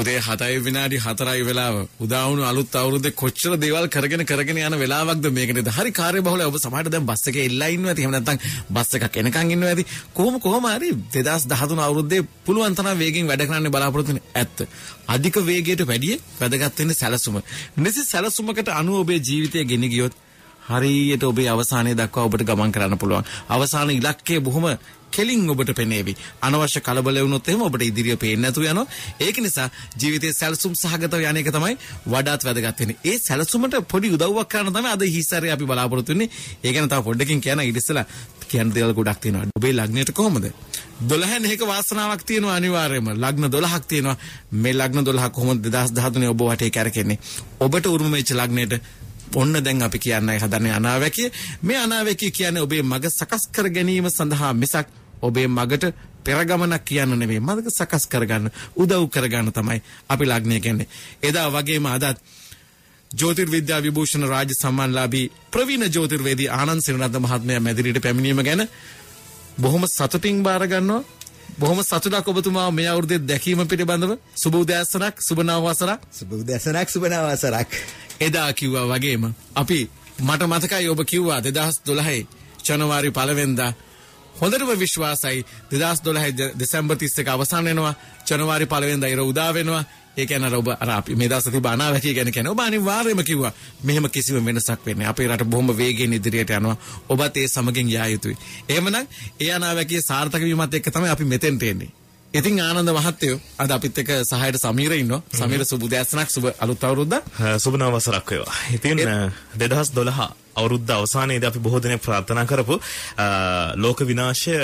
උදේ හතයි විනාඩි හතරයි වෙලාව උදාවුණු අලුත් අවුරුද්දේ කොච්චර දේවල් කරගෙන කරගෙන යන වෙලාවක්ද මේක නේද? හරි කාර්යබහුල ඔබ සමහරට දැන් බස් එකේ ඉල්ලා ඉන්නවා ඇති. එහෙම නැත්නම් බස් එකක් එනකන් ඉන්නවා ඇති. කොහොම කොහොම හරි 2013 අවුරුද්දේ පුළුවන් තරම් වේගෙන් වැඩ කරන්න බලාපොරොත්තු ඇත්ත. අධික වේගයට වැඩිය වැදගත් වෙන්නේ සැලසුම. මෙසේ සැලසුමකට අනුව ඔබේ ජීවිතය ගෙන ගියොත් හරියට ඔබේ අවසානය දක්වා ඔබට ගමන් කරන්න පුළුවන්. අවසාන ඉලක්කය බොහොම කෙලින් ඔබට පෙනේවි. අනවශ්‍ය කලබල වුණොත් එහෙම ඔබට ඉදිරිය පේන්නේ නැතු යනවා. ඒක නිසා ජීවිතයේ සැලසුම් සහගතව යන එක තමයි වඩාත් වැදගත් වෙන්නේ. ඒ සැලසුමට පොඩි උදව්වක් කරන තමයි අද හිස්සරේ අපි බලාපොරොත්තු වෙන්නේ. ඒ ගැන තව පොඩ්ඩකින් කියන ඊට ඉස්සලා කියන්න දේවල් ගොඩක් තියෙනවා. ඔබේ ලග්නයට කොහොමද? 12 නේක වාසනාවක් තියෙනවා අනිවාර්යයෙන්ම. ලග්න 12ක් තියෙනවා. මේ ලග්න 12 කොහොමද 2013 ඔබ වටේ කැරකෙන්නේ? ඔබට උරුම වෙච්ච ලග්නයට ඔන්න දැන් අපි කියන්නයි හදන්නේ අනාවැකිය. මේ අනාවැකිය කියන්නේ ඔබේ මග සකස් කර ගැනීම සඳහා මිසක් ඔබේ මගට පෙරගමනක් කියන්න නෙවෙයි. මග සකස් කරගන්න, උදව් කරගන්න තමයි අපි ලග්නය කියන්නේ. එදා වගේම අදත් ජෝතිර්විද්‍යා විභූෂණ රාජ්‍ය සම්මානලාභී ප්‍රවීණ ජෝතිර්වේදී ආනන්ද සිරනත් මහත්මයා මැදිරියට පැමිණීම ගැන බොහොම සතුටින් බාර ගන්නවා. බොහොම සතුටක් ඔබතුමා මේ අවුරුද්දේ දැකීම පිළිබඳව සුබ උදෑසනක් සුබ නව වසරක් සුබ උදෑසනක් සුබ නව වසරක් එදා කිව්වා වගේම අපි මට මතකයි ඔබ කිව්වා 2012 ජනවාරි පළවෙනිදා හොඳටම විශ්වාසයි 2012 දෙසැම්බර් 31 අවසන් වෙනවා ජනවාරි පළවෙනිදා ඉර උදා වෙනවා ඒ කියන්නේ අර ඔබ අර අපි මේ දවස්වල තිබ්බ අනාවැකිය ගැන කියන්නේ ඔබ අනිවාර්යයෙන්ම කිව්වා මෙහෙම කිසිම වෙනසක් වෙන්නේ අපේ රට බොහොම වේගයෙන් ඉදිරියට යනවා ඔබත් ඒ සමගින් යා යුතුයි එහෙමනම් ඒ අනාවැකිය සාර්ථක වීමත් එක්ක තමයි අපි මෙතෙන්ට එන්නේ ඉතින් ආනන්ද මහත්තයෝ අද අපිත් එක්ක සහායට සමීර ඉන්නවා. සමීර සුබ උදෑසනක් සුබ අලුත් අවුරුද්දක්. සුබ නව වසරක් වේවා. ඉතින් 2012 අවුරුද්ද අවසානයේදී අපි බොහෝ දෙනෙක් ප්‍රාර්ථනා කරපු ලෝක විනාශය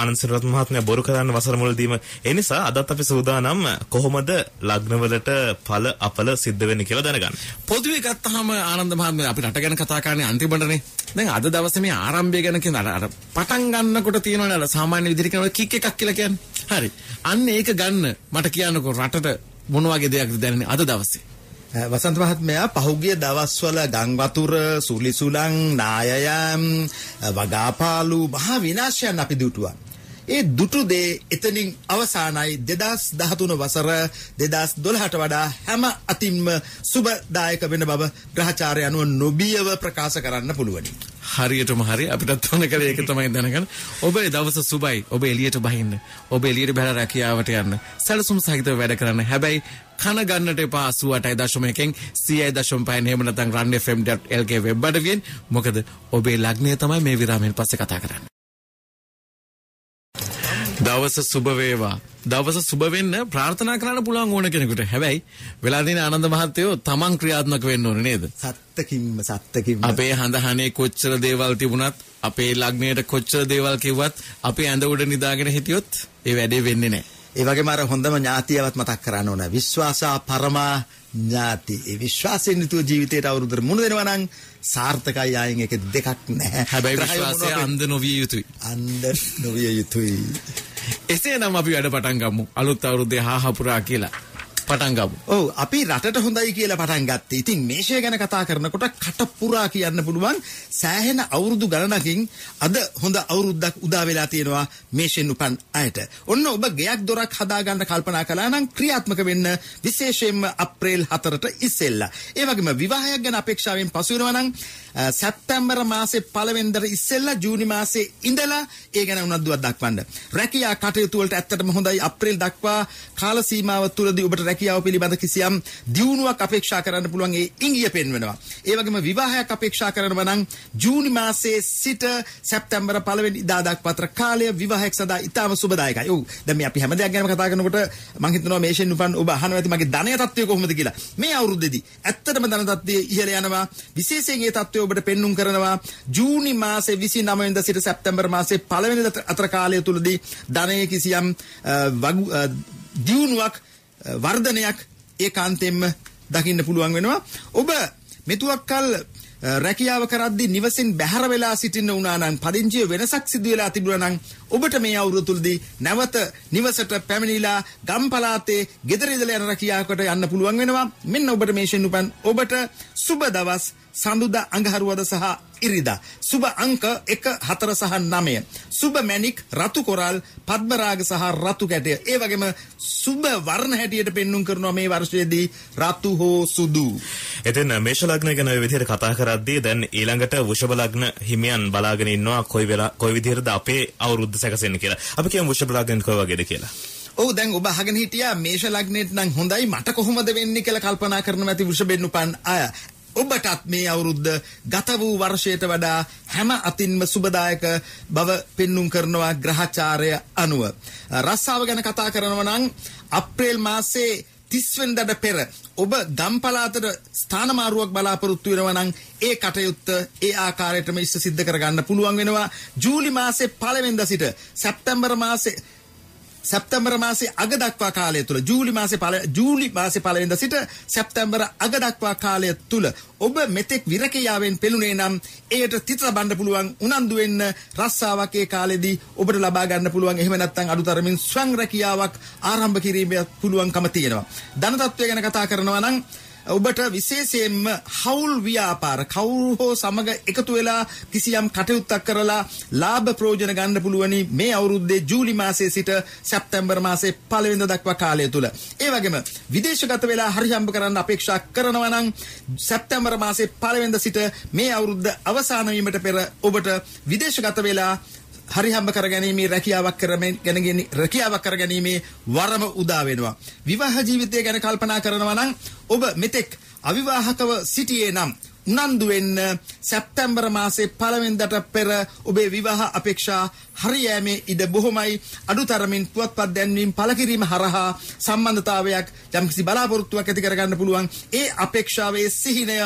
ආනන්ද සරත් මහත්මයා බොරු කරන්න වසර මුලදීම ඒ නිසා අදත් අපි සූදානම් කොහොමද ලග්නවලට ඵල අපල සිද්ධ වෙන්නේ කියලා දැනගන්න. පොදුවේ ගත්තාම ආනන්ද මහත්මයා අපි රට ගැන කතා කරන්නේ අන්තිමටනේ. දැන් අද දවසේ මේ ආරම්භය ගැන කියන අර පටන් ගන්නකොට තියෙනවනේ අර සාමාන්‍ය විදිහට කරන කික් එකක් කියලා කියන්නේ. හරි. අන්න ඒක ගන්න මට කියන්නකෝ රටට මොන වගේ දෙයක්ද දැනෙන්නේ අද දවසේ? වසන්ත මහත්මයා පහුගිය දවස්වල ගංවතුර සුලිසුලං නායයම් වගාපාලු මහා විනාශයන් අපි දුටුවා. ඒ දුටු දේ එතනින් අවසානයි 2013 වසර 2012ට වඩා හැම අතින්ම සුබදායක වෙන බව ග්‍රහචාර්ය අනුව නොබියව ප්‍රකාශ කරන්න පුළුවනි. හරියටම හරි අපිටත් ඕන කරේ ඒක තමයි දැනගන්න. ඔබේ දවස සුබයි. ඔබ එළියට බහින්න. ඔබ එළියට බහලා රැකියාවට යන්න. සැලසුම් සහිතව වැඩ කරන්න. හැබැයි කන ගන්නට එපා 88.1කින් 100.5 එහෙම නැත්නම් runfm.lk වෙබ් අඩවියෙන් මොකද ඔබේ ලග්නය තමයි මේ විරාමයෙන් පස්සේ කතා කරන්නේ. දවස සුබ වේවා. දවස සුබ වෙන්න ප්‍රාර්ථනා කරන්න පුළුවන් ඕන කෙනෙකුට. හැබැයි වෙලා තියෙන ආනන්ද මහත්තයෝ තමන් ක්‍රියාත්මක වෙන්න ඕනේ නේද? සත්‍යකින්ම සත්‍යකින්ම. අපේ හඳහනේ කොච්චර දේවල් තිබුණත්, අපේ ලග්නයට කොච්චර දේවල් කිව්වත්, අපි ඇඳ උඩ නිදාගෙන හිටියොත් ඒ වැඩේ වෙන්නේ නැහැ. ඒ වගේම අර හොඳම ඥාතියවත් මතක් කරන්න ඕන. විශ්වාසා පරමා ඥාති. ඒ විශ්වාසයෙන් යුතුව ජීවිතයට අවුරුද්දට මුණ දෙනවා නම් සාර්ථකයි ආයෙන් එක දෙකක් නැහැ. හැබැයි විශ්වාසය අන්ධ නොවිය යුතුයි. අන්ධ නොවිය යුතුයි. එසේ නම් අපි වැඩ පටන් ගමු අලුත් අවුරුද්දේ හා හපුරා කියලා. පටන්ගමු ඕ අපි රටට හොඳයි කියලා පටන් ගත්ත ඉතින් මේෂය ගැන කතා කරනකොට කටපුරා කියන්න පුළුවන් සෑහෙන අවුරුදු ගණනකින් අද හොඳ අවුරුද්දක් උදාවෙලා තියෙනවා මේෂෙන් උපන් අයට ඔන්න ඔබ ගෙයක් දොරක් හදාගන්න කල්පනා කලා නම් ක්‍රියාත්මක වෙන්න විශේෂයෙන්ම අප්‍රේල් හතරට ඉස්සෙල්ලා ඒ වගේම විවාහයක් ගැන අපේක්ෂාවෙන් පසු වෙනවා නම් සැප්තැම්බර් මාසේ පළවෙනිදර ඉස්සෙල්ලා ජූනි මාසේ ඉඳලා ඒ ගැන උනන්දුවක් දක්වන්න රැකියා කටයුතු වලට ඇත්තටම හොඳයි අප්‍රේල් දක්වා කාල සීමාව තුලදී ඔබට රැකියාව පිළිබඳ කිසියම් දියුණුවක් අපේක්ෂා කරන්න පුළුවන් ඒ ඉංගිය පෙන්වනවා. ඒ වගේම විවාහයක් අපේක්ෂා කරනවා නම් ජූනි මාසයේ සිට සැප්තැම්බර් පළවෙනි ඉදා දක්වාතර කාලය විවාහයක් සඳහා ඉතාම සුබදායකයි. ඔව්. දැන් මේ අපි හැම දෙයක් ගැනම කතා කරනකොට මම හිතනවා මේෂෙන් උපන් ඔබ අහනවා ඇති මගේ ධනය තත්ත්වය කොහොමද කියලා. මේ අවුරුද්දේදී ඇත්තටම ධන තත්ත්වය ඉහළ යනවා. විශේෂයෙන් ඒ තත්ත්වය ඔබට පෙන්눔 කරනවා ජූනි මාසේ 29 වෙනිදා සිට සැප්තැම්බර් මාසේ පළවෙනි අතර කාලය තුලදී ධනයේ කිසියම් දියුණුවක් වර්ධනයක් ඒ කාන්තෙන්ම දකින්න පුළුවන් වෙනවා. ඔබ මෙතුවක්කල් රැකියාව කරද්දී නිවසින් බැහැර වෙලා සිටින්න වුණා නම් පදිංචිය වෙනසක් සිදු වෙලා තිබුණා නම් ඔබට මේ අවුරුදු තුලදී නැවත නිවසට පැමිණිලා ගම් පළාතේ ගෙදර ඉඳලා යන රැකියාවකට යන්න පුළුවන් වෙනවා. මෙන්න ඔබට මේ ෂෙන් උපන් ඔබට සුබ දවස් සඳුදා අඟහරුවද සහ ඉරිදා. සුබ අංක 1 4 සහ 9. සුබ මැණික් රතු කොරල් පද්මරාග සහ රතු කැටය. ඒ වගේම සුබ වර්ණ හැටියට පෙන්눔 කරනවා මේ වර්ෂයේදී රතු හෝ සුදු. එතෙන් මේෂ ලග්න ගැන ඔය විදිහට කතා කරද්දී දැන් ඊළඟට වෘෂභ ලග්න හිමියන් බලාගෙන ඉන්නවා කොයි වෙලා කොයි විදිහටද අපේ අවුරුද්ද සැකසෙන්නේ කියලා. අපි කියමු වෘෂභ ලග්න කොයි වගේද කියලා. ඔව් දැන් ඔබ අහගෙන හිටියා මේෂ ලග්නෙට නම් හොඳයි මට කොහොමද වෙන්නේ කියලා කල්පනා කරනවා ඇති වෘෂභෙන් උපන් අය. ඔබටත් මේ අවුරුද්ද ගත වූ වර්ෂයට වඩා හැම අතින්ම සුබදායක බව පෙන්눔 කරනවා ග්‍රහචාරය අනුව. රස්සාව ගැන කතා කරනවා නම් අප්‍රේල් මාසේ 30 වෙනිදාට පෙර ඔබ ගම්පලාතට ස්ථානමාරුවක් බලාපොරොත්තු වෙනවා නම් ඒ කටයුත්ත ඒ ආකාරයටම ඉෂ්ට සිද්ධ කරගන්න පුළුවන් වෙනවා. ජූලි මාසේ 1 වෙනිදා සිට සැප්තැම්බර් මාසේ සැප්තැම්බර් මාසේ අග දක්වා කාලය තුල ජූලි මාසේ පළ ජූලි මාසේ පළවෙනිදා සිට සැප්තැම්බර අග දක්වා කාලය තුල ඔබ මෙතෙක් විරකියාවෙන් පෙළුනේ නම් එයට තිත ලබන්න පුළුවන් උනන්දු වෙන්න රස්සාවක් ඒ කාලෙදී ඔබට ලබා ගන්න පුළුවන් එහෙම නැත්නම් අඩුතරමින් ස්වං රැකියාවක් ආරම්භ කිරීමේ පුළුවන්කම තියෙනවා. ධන තත්ත්වය ගැන කතා කරනවා නම් ඔබට විශේෂයෙන්ම හවුල් ව්‍යාපාර කවුරු හෝ සමග එකතු වෙලා කිසියම් කටයුත්තක් කරලා ලාභ ප්‍රයෝජන ගන්න පුළුවනි මේ අවුරුද්දේ ජූලි මාසයේ සිට සැප්තැම්බර් මාසයේ පළවෙනිදා දක්වා කාලය තුල. ඒ වගේම විදේශගත වෙලා හරි හම්බ කරන්න අපේක්ෂා කරනවා නම් සැප්තැම්බර් මාසයේ පළවෙනිදා සිට මේ අවුරුද්ද අවසන් වීමට පෙර ඔබට විදේශගත වෙලා හරි හම්බ කරගැනීමේ රැකියාවක් කරමින් ගැනගෙන රැකියාවක් කරගැනීමේ වරම උදා වෙනවා. විවාහ ජීවිතය ගැන කල්පනා කරනවා නම් ඔබ මෙතෙක් අවිවාහකව සිටියේ නම් නන්දු වෙන්න සැප්තැම්බර් මාසේ පළවෙනිදට පෙර ඔබේ විවාහ අපේක්ෂා හරියෑමේ ඉඩ බොහොමයි අඩුතරමින් පුවත්පත් දැන්වීම පළ කිරීම හරහා සම්බන්ධතාවයක් යම්කිසි බලාපොරොත්තුවක් ඇති කරගන්න පුළුවන් ඒ අපේක්ෂාවේ සිහිනය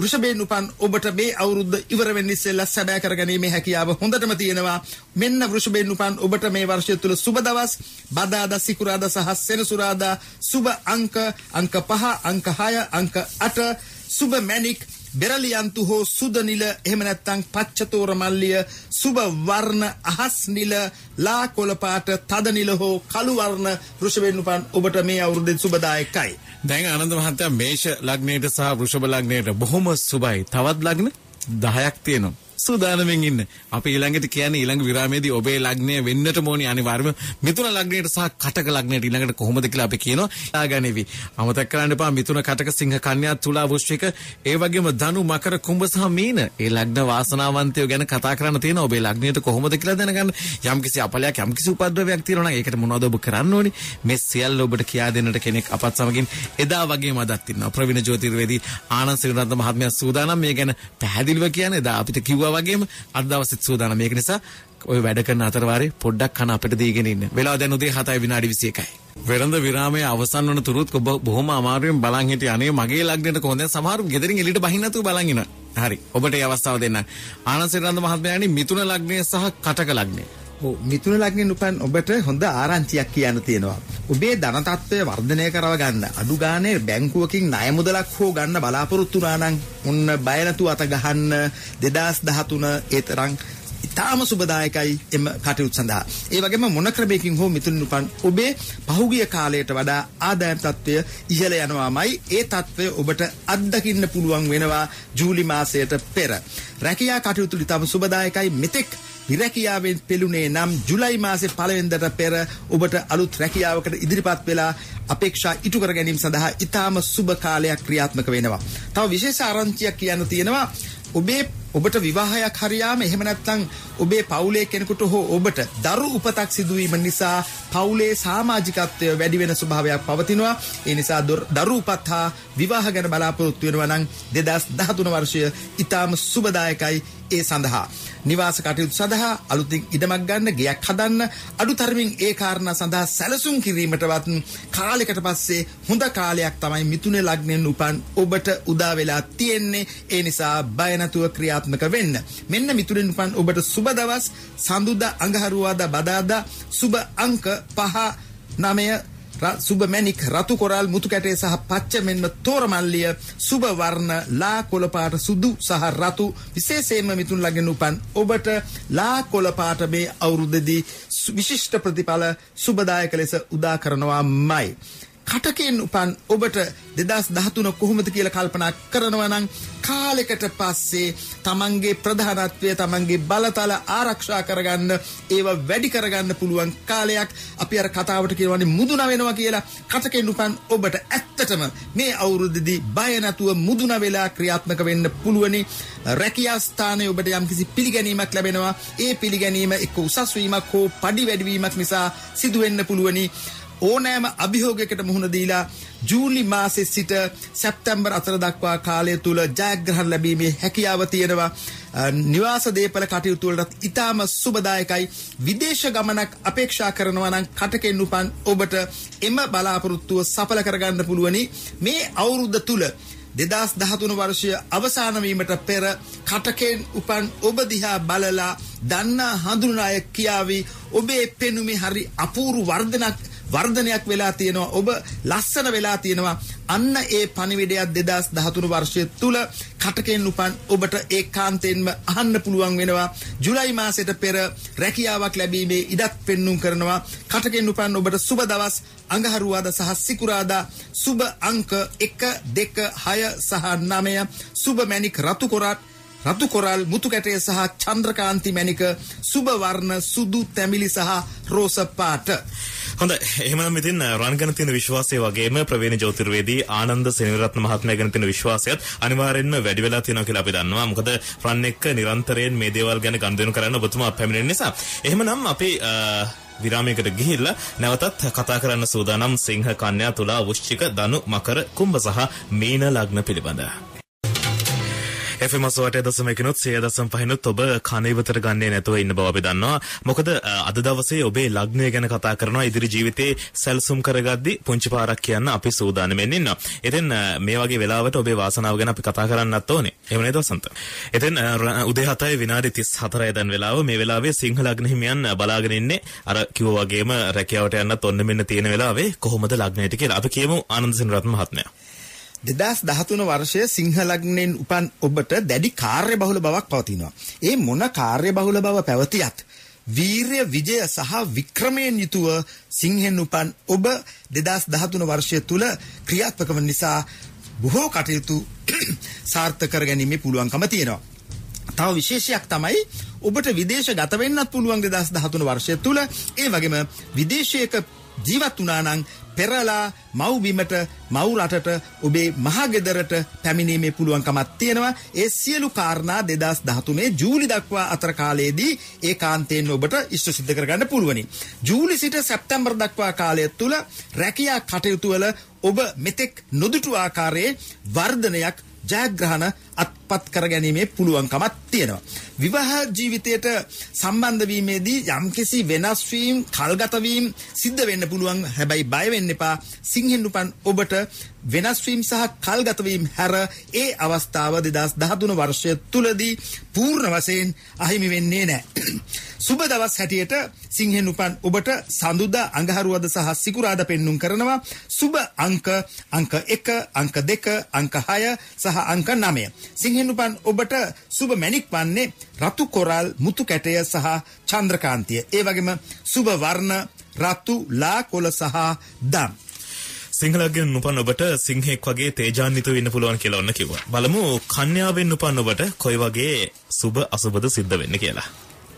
වෘෂභයෙන් උපන් ඔබට මේ අවුරුද්ද ඉවර වෙන්න ඉස්සෙල්ලා සැබෑ කරගැනීමේ හැකියාව හොඳටම තියෙනවා මෙන්න වෘෂභයෙන් උපන් ඔබට මේ වර්ෂය තුල සුබ දවස් බදාදා සිකුරාදා සහ සෙනසුරාදා සුබ අංක අංක 5 අංක 6 අංක 8 සුබ මැණික් බෙරලියන්තු හෝ සුද නිල එහෙම නැත්නම් පච්චතෝර මල්ලිය සුබ වර්ණ අහස් නිල ලා කොළ පාට තද නිල හෝ කළු වර්ණ වෘෂභෙන් උපන් ඔබට මේ අවුරුද්දේ සුබදායකයි. දැන් ආනන්ද මහත්තයා මේෂ ලග්නයේට සහ වෘෂභ ලග්නයේට බොහොම සුබයි. තවත් ලග්න 10ක් තියෙනවා. සූදානමින් ඉන්න. අපි ඊළඟට කියන්නේ ඊළඟ විරාමයේදී ඔබේ ලග්නය වෙන්නට ඕනි අනිවාර්යම මිතුන ලග්නයට සහ කටක ලග්නයට ඊළඟට කොහොමද කියලා අපි කියනවා. ආගණෙවි. අමතක කරන්න එපා මිතුන කටක සිංහ කන්‍යා තුලා වෘශ්චික ඒ වගේම ධනු මකර කුම්භ සහ මීන. ඒ ලග්න වාසනාවන්තයෝ ගැන කතා කරන්න තියෙන ඔබේ ලග්නයට කොහොමද කියලා දැනගන්න. යම්කිසි අපලයක් යම්කිසි උපද්‍රවයක් තියෙනවා නම් ඒකට මොනවද ඔබ කරන්න ඕනි? මේ සියල්ල ඔබට කියා දෙන්නට කෙනෙක් අපත් සමගින් එදා වගේම අදත් ඉන්නවා. ප්‍රවීණ ජ්‍යොතිර්වේදී ආනන්ද සිරිරත්න මහත්මයා සූදානම් මේ ගැන පැහැදිලිව කියන්නේ. එදා අපිට කිව්වා කිව්වා වගේම අද දවසෙත් සූදානම් මේක නිසා ඔය වැඩ කරන අතරවාරේ පොඩ්ඩක් කන අපිට දීගෙන ඉන්න. වෙලාව දැන් උදේ 7 විනාඩි 21යි. වෙළඳ විරාමයේ අවසන් වන තුරුත් ඔබ බොහොම අමාරුවෙන් බලන් හිටියේ අනේ මගේ ලග්නෙට කොහොමද සමහරු ගෙදරින් එළියට බහින්න නැතුව බලන් ඉනවා. හරි. ඔබට ඒ අවස්ථාව දෙන්න. ආනන්ද සේනන්ද මහත්මයානි මිතුන ලග්නය සහ කටක ලග්නය. මිතුන ලග්නෙන් උපන් ඔබට හොඳ ආරංචියක් කියන්න තියෙනවා. ඔබේ ධනතත්ත්වය වර්ධනය කරව ගන්න අඩු ගානේ බැංකුවකින් ණය මුදලක් හෝ ගන්න බලාපොරොත්තු වුණා නම් ඔන්න බය නැතුව අත ගහන්න 2013 ඒ තරම් ඉතාම සුබදායකයි එම කටයුතු සඳහා. ඒ වගේම මොන ක්‍රමයකින් හෝ මිතුන් උපන් ඔබේ පහුගිය කාලයට වඩා ආදායම් තත්ත්වය ඉහළ යනවාමයි ඒ තත්ත්වය ඔබට අත්දකින්න පුළුවන් වෙනවා ජූලි මාසයට පෙර. රැකියා කටයුතු ඉතාම සුබදායකයි මෙතෙක් විරැකියාවෙන් පෙළුනේ නම් ජුලයි මාසේ පළවෙනිදට පෙර ඔබට අලුත් රැකියාවකට ඉදිරිපත් වෙලා අපේක්ෂා ඉටු කර ගැනීම සඳහා ඊටාම සුබ කාලයක් ක්‍රියාත්මක වෙනවා. තව විශේෂ ආරංචියක් කියන්න තියෙනවා. ඔබේ ඔබට විවාහයක් හරියාම එහෙම නැත්නම් ඔබේ පවුලේ කෙනෙකුට හෝ ඔබට දරු උපතක් සිදුවීම නිසා පවුලේ සමාජිකත්වය වැඩි වෙන ස්වභාවයක් පවතිනවා. ඒ නිසා දරු උපත් හා විවාහ ගැන බලාපොරොත්තු වෙනවා නම් 2013 වර්ෂය ඊටාම සුබදායකයි ඒ සඳහා නිවාස කටයුතු සඳහා අලුතින් ඉඩමක් ගන්න ගයක් හදන්න අඩුතරමින් ඒ කාරණා සඳහා සැලසුම් කිරීමටවත් කාලෙකට පස්සේ හොඳ කාලයක් තමයි මිතුනේ ලග්නෙන් උපන් ඔබට උදා වෙලා තියෙන්නේ ඒ නිසා බය නැතුව ක්‍රියාත්මක වෙන්න මෙන්න මිතුනේ උපන් ඔබට සුබ දවස් සඳුදා අඟහරුවාදා බදාදා සුබ අංක 5 9 සුබමැණික් රතු කොරල් මුතු කැටේ සහ පච්ච මෙන්ම තෝරමල්ලිය සුබ වර්ණ ලා කොළපාට සුදු සහ රතු විශේෂයෙන්ම මිතුන් ළඟින් උපන් ඔබට ලා කොළපාට මේ අවුරුද්දේදී විශිෂ්ට ප්‍රතිඵල සුබදායක ලෙස උදා කරනවාමයි කටකෙන් උපන් ඔබට 2013 කොහොමද කියලා කල්පනා කරනවා නම් කාලෙකට පස්සේ තමන්ගේ ප්‍රධානත්වය තමන්ගේ බලතල ආරක්ෂා කරගන්න ඒව වැඩි කරගන්න පුළුවන් කාලයක් අපි අර කතාවට කියවන්නේ මුදුන වෙනවා කියලා කටකෙන් උපන් ඔබට ඇත්තටම මේ අවුරුද්දේදී බය නැතුව මුදුන වෙලා ක්‍රියාත්මක වෙන්න පුළුවනි රැකියා ස්ථානයේ ඔබට යම්කිසි පිළිගැනීමක් ලැබෙනවා ඒ පිළිගැනීම එක්ක උසස් වීමක් හෝ padi වැඩිවීමක් නිසා සිදු වෙන්න පුළුවනි ඕනෑම අභියෝගයකට මුහුණ දීලා ජූලි මාසෙ සිට සැප්තැම්බර් අතර දක්වා කාලය තුල ජයග්‍රහණ ලැබීමේ හැකියාව තියෙනවා. නිවාස දේපල කටයුතු වලට ඉතාම සුබදායකයි. විදේශ ගමනක් අපේක්ෂා කරනවා නම් කටකෙන් උපන් ඔබට එම බලාපොරොත්තුව සඵල කරගන්න පුළුවනි. මේ අවුරුද්ද තුල දෙදස් දහතුන වර්ෂය අවසානවීමට පෙර කටකෙන් උපන් ඔබදිහා බලලා දන්නා හඳුනාය කියාවී ඔබේ පෙනුමි හරි අපූරු වර්ධනක් වර්ධනයක් වෙලා තියෙනවා ඔබ ලස්සන වෙලා තියෙනවා අන්න ඒ පණිවිඩයක් 2013 වර්ෂය තුල කටකෙන් උපන් ඔබට ඒකාන්තයෙන්ම අහන්න පුළුවන් වෙනවා ජූලයි මාසයට පෙර රැකියාවක් ලැබීමේ ඉඩක් පෙන්눔 කරනවා කටකෙන් උපන් ඔබට සුබ දවස් අඟහරුවාදා සහ සිකුරාදා සුබ අංක 1 2 6 සහ 9 සුබ මැණික් රතු කොරාට රතු කොරල් මුතු කැටය සහ චන්ද්‍රකාන්ති මැණික සුබ වර්ණ සුදු තැඹිලි සහ රෝස පාට හොඳ එහෙමනම් ඉතින් රන් ගැන තියෙන විශ්වාසය වගේම ප්‍රවීණ ජෝතිර්වේදී ආනන්ද සෙනවිරත්න මහත්මයා ගැන තියෙන විශ්වාසයත් අනිවාර්යෙන්ම වැඩි වෙලා තියෙනවා කියලා අපි දන්නවා. මොකද රන් එක්ක නිරන්තරයෙන් මේ දේවල් ගැන ගනුදෙනු කරන්න ඔබතුමා පැමිණෙන නිසා. එහෙමනම් අපි විරාමයකට ගිහිල්ලා නැවතත් කතා කරන්න සූදානම් සිංහ කන්‍යා තුලා වෘශ්චික ධනු මකර කුම්භ සහ මීන ලග්න පිළිබඳව. FM 88.0 සියදසම්පහිනුත් ඔබ කණේවතර ගන්නේ නැතුව ඉන්න බව අපි දන්නවා. මොකද අද දවසේ ඔබේ ලග්නය ගැන කතා කරනවා ඉදිරි ජීවිතේ සැලසුම් කරගද්දි පුංචි පාරක් කියන්න අපි සූදානම් වෙන්න ඉන්නවා. ඉතින් මේ වගේ වෙලාවට ඔබේ වාසනාව ගැන අපි කතා කරන්නත් ඕනේ. එහෙම නේද වසන්ත? ඉතින් උදේ 7යි විනාඩි 34යි දැන් වෙලාව. මේ වෙලාවේ සිංහ ලග්න හිමියන් බලාගෙන ඉන්නේ අර කිව්වා වගේම රැකියාවට යන්නත් ඔන්න මෙන්න තියෙන වෙලාවේ කොහොමද ලග්නයට කියලා. අපි කියමු ආනන්ද සෙනරත්න මහත්මයා. 2013 වර්ෂය සිංහලග්නෙන් උපන් ඔබට දැඩි කාර්යබහුල බවක් පවතිනවා. ඒ මොන කාර්යබහුල බව පැවතියත් වීරය විජය සහ වික්‍රමයෙන් යුතුව සිංහෙන් උපන් ඔබ 2013 වර්ෂය තුල ක්‍රියාත්මක වන නිසා බොහෝ කටයුතු සාර්ථක කර ගැනීමේ පුළුවන්කම තියෙනවා. තව විශේෂයක් තමයි ඔබට විදේශ ගත වෙන්නත් පුළුවන් 2013 වර්ෂය තුල ඒ වගේම විදේශයක ජීවත් වනානං පෙරලා මව්බිමට මවුරටට ඔබේ මහගෙදරට පැමිණීමේ පුළුවන්කමත් තියෙනවා ඒ සියලු කාරණා දෙදස් දහතුනේ ජූලි දක්වා අතර කාලයේදී ඒ කාන්තයෙන් ඔබට ඉෂ්ට සිද්ධ කරගන්න පුළුවනි. ජූලි සිට සැප්තැම්බර් දක්වා කාලය තුළ රැකියා කටයුතුවල ඔබ මෙතෙක් නොදුටු ආකාරයේ වර්ධනයක් ජයග්‍රහණ අත්පත් කරගැනීමේ පුළුවන්කමක් තියෙනවා. විවාහ ජීවිතයට සම්බන්ධ වීමේදී යම්කිසි වෙනස් වීම්, කල්ගත වීම් සිද්ධ වෙන්න පුළුවන්. හැබැයි බය වෙන්න එපා. සිංහෙන් උපන් ඔබට වෙනස් වීම් සහ කල්ගත වීම් හැර ඒ අවස්ථාව 2013 වර්ෂය තුලදී පූර්ණ වශයෙන් අහිමි වෙන්නේ නැහැ. සුබ දවස් හැටියට සිංහෙන් උපන් ඔබට සඳුදා අඟහරුවාද සහ සිකුරාදා පෙන්눔 කරනවා සුබ අංක අංක 1 අංක 2 අංක 6 සහ අංක 9 සිංහෙන් උපන් ඔබට සුබ මැණික් වන්නේ රතු කොරල් මුතු කැටය සහ චන්ද්‍රකාන්තිය ඒ වගේම සුබ වර්ණ රතු ලා කොළ සහ දම් සිංහලගෙන් උපන් ඔබට සිංහෙක් වගේ තේජාන්විත වෙන්න පුළුවන් කියලා ඔන්න කිව්වා. බලමු කන්‍යාවෙන් උපන් ඔබට කොයි වගේ සුබ අසුබද සිද්ධ වෙන්නේ කියලා.